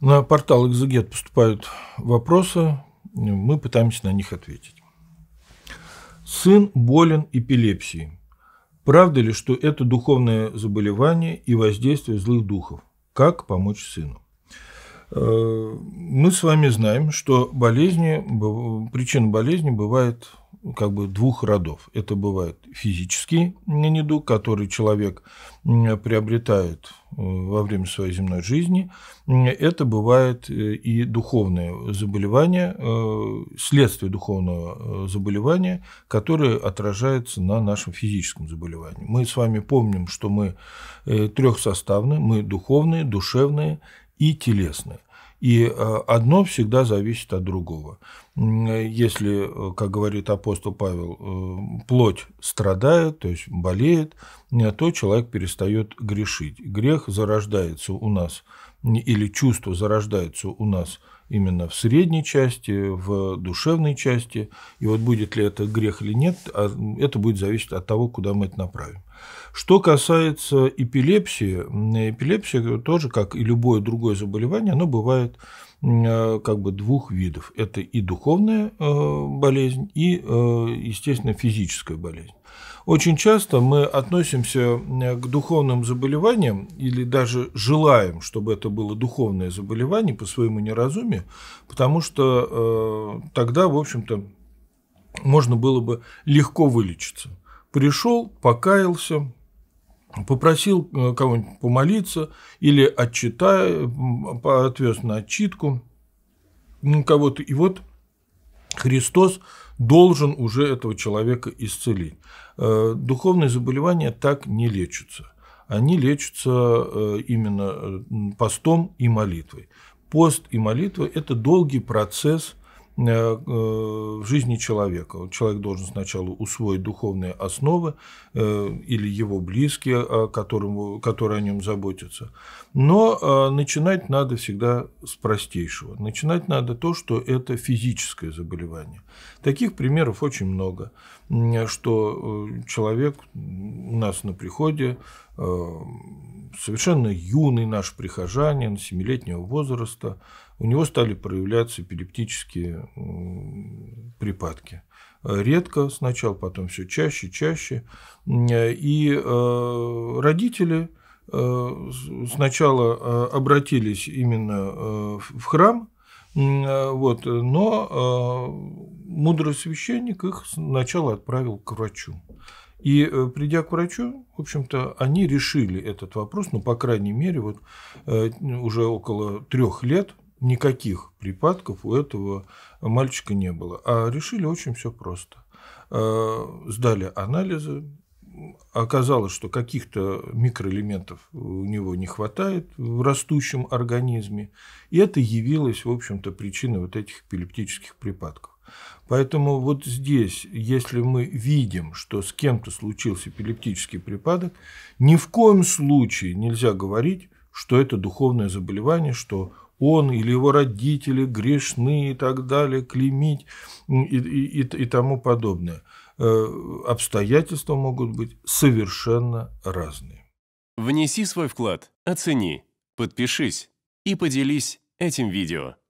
На портал «Экзегет» поступают вопросы, мы пытаемся на них ответить. Сын болен эпилепсией. Правда ли, что это духовное заболевание и воздействие злых духов? Как помочь сыну? Э, мы с вами знаем, что болезни, причин болезни бывает как бы двух родов. Это бывает физический недуг, который человек приобретает э, во время своей земной жизни. Это бывает э, и духовное заболевание, э, следствие духовного заболевания, которое отражается на нашем физическом заболевании. Мы с вами помним, что мы трехсоставны, мы духовные, душевные и телесные. И одно всегда зависит от другого. Э, если, э, как говорит апостол Павел, э, плоть страдает, то есть болеет, то человек перестает грешить. Грех зарождается у нас, или чувство зарождается у нас именно в средней части, в душевной части. И вот будет ли это грех или нет, а, это будет зависеть от того, куда мы это направим. Что касается эпилепсии, эпилепсия тоже, как и любое другое заболевание, оно бывает Э, как бы двух видов. Это и духовная э, болезнь, и, э, естественно, физическая болезнь. Очень часто мы относимся к духовным заболеваниям или даже желаем, чтобы это было духовное заболевание по своему неразумию, потому что тогда, в общем-то, можно было бы легко вылечиться. Пришел, покаялся, попросил э, кого-нибудь помолиться или отчитай, отвез на отчитку кого-то. И вот Христос должен уже этого человека исцелить. Э, духовные заболевания так не лечатся. Они лечатся э, именно постом и молитвой. Пост и молитва – это долгий процесс Э, э, в жизни человека. Человек должен сначала усвоить духовные основы э, или его близкие, которому, которые о нем заботятся. Но начинать надо всегда с простейшего. Начинать надо то, что это физическое заболевание. Таких примеров очень много, что человек у нас на приходе совершенно юный наш прихожанин, семилетнего возраста, у него стали проявляться эпилептические припадки. Редко сначала, потом все чаще, чаще. И э, родители э, сначала э, обратились именно в храм, вот, но мудрый священник их сначала отправил к врачу. И э, придя к врачу, в общем-то, они решили этот вопрос, ну, по крайней мере, вот э, уже около трех лет никаких припадков у этого мальчика не было. А решили очень все просто. Э, сдали анализы, оказалось, что каких-то микроэлементов у него не хватает в растущем организме, и это явилось, в общем-то, причиной вот этих эпилептических припадков. Поэтому вот здесь, если мы видим, что с кем-то случился эпилептический припадок, ни в коем случае нельзя говорить, что это духовное заболевание, что он или его родители грешны и так далее, клеймить и, и, и, и тому подобное. Э, обстоятельства могут быть совершенно разные. Внеси свой вклад, оцени, подпишись и поделись этим видео.